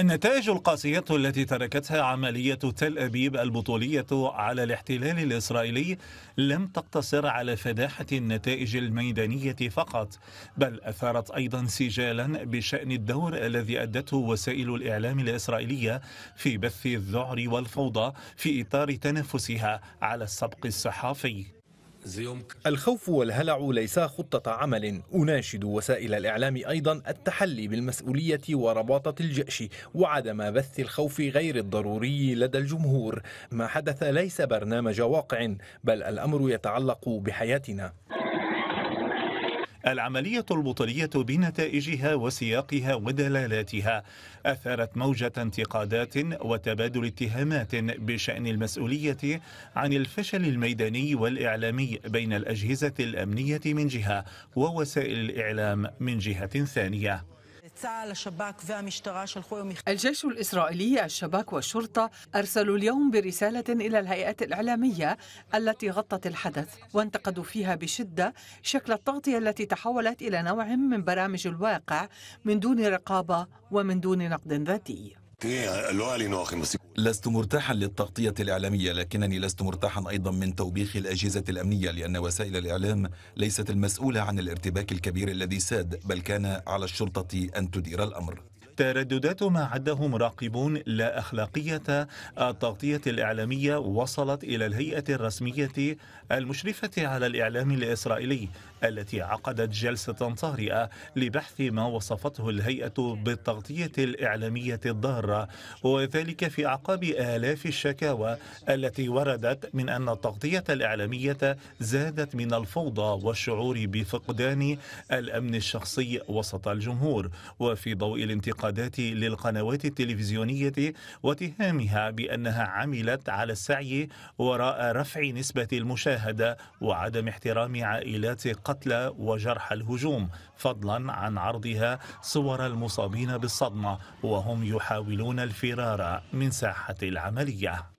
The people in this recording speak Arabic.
النتائج القاسية التي تركتها عملية تل أبيب البطولية على الاحتلال الإسرائيلي لم تقتصر على فداحة النتائج الميدانية فقط بل أثارت أيضا سجالا بشأن الدور الذي أدته وسائل الإعلام الإسرائيلية في بث الذعر والفوضى في إطار تنافسها على السبق الصحافي الخوف والهلع ليسا خطة عمل أناشد وسائل الإعلام أيضا التحلي بالمسؤولية ورباطة الجأش وعدم بث الخوف غير الضروري لدى الجمهور ما حدث ليس برنامج واقع بل الأمر يتعلق بحياتنا العملية البطلية بنتائجها وسياقها ودلالاتها أثارت موجة انتقادات وتبادل اتهامات بشأن المسؤولية عن الفشل الميداني والإعلامي بين الأجهزة الأمنية من جهة ووسائل الإعلام من جهة ثانية الجيش الإسرائيلي الشباك والشرطة أرسلوا اليوم برسالة إلى الهيئات الإعلامية التي غطت الحدث وانتقدوا فيها بشدة شكل التغطية التي تحولت إلى نوع من برامج الواقع من دون رقابة ومن دون نقد ذاتي لست مرتاحا للتغطية الإعلامية لكنني لست مرتاحا أيضا من توبيخ الأجهزة الأمنية لأن وسائل الإعلام ليست المسؤولة عن الارتباك الكبير الذي ساد بل كان على الشرطة أن تدير الأمر ترددات ما عده مراقبون لا أخلاقية التغطية الإعلامية وصلت إلى الهيئة الرسمية المشرفة على الإعلام الإسرائيلي التي عقدت جلسة طارئة لبحث ما وصفته الهيئة بالتغطية الإعلامية الضارة وذلك في أعقاب آلاف الشكاوى التي وردت من أن التغطية الإعلامية زادت من الفوضى والشعور بفقدان الأمن الشخصي وسط الجمهور وفي ضوء الانتقاد الانتقادات للقنوات التلفزيونية واتهامها بأنها عملت على السعي وراء رفع نسبة المشاهدة وعدم احترام عائلات قتلى وجرحى الهجوم فضلا عن عرضها صور المصابين بالصدمة وهم يحاولون الفرار من ساحة العملية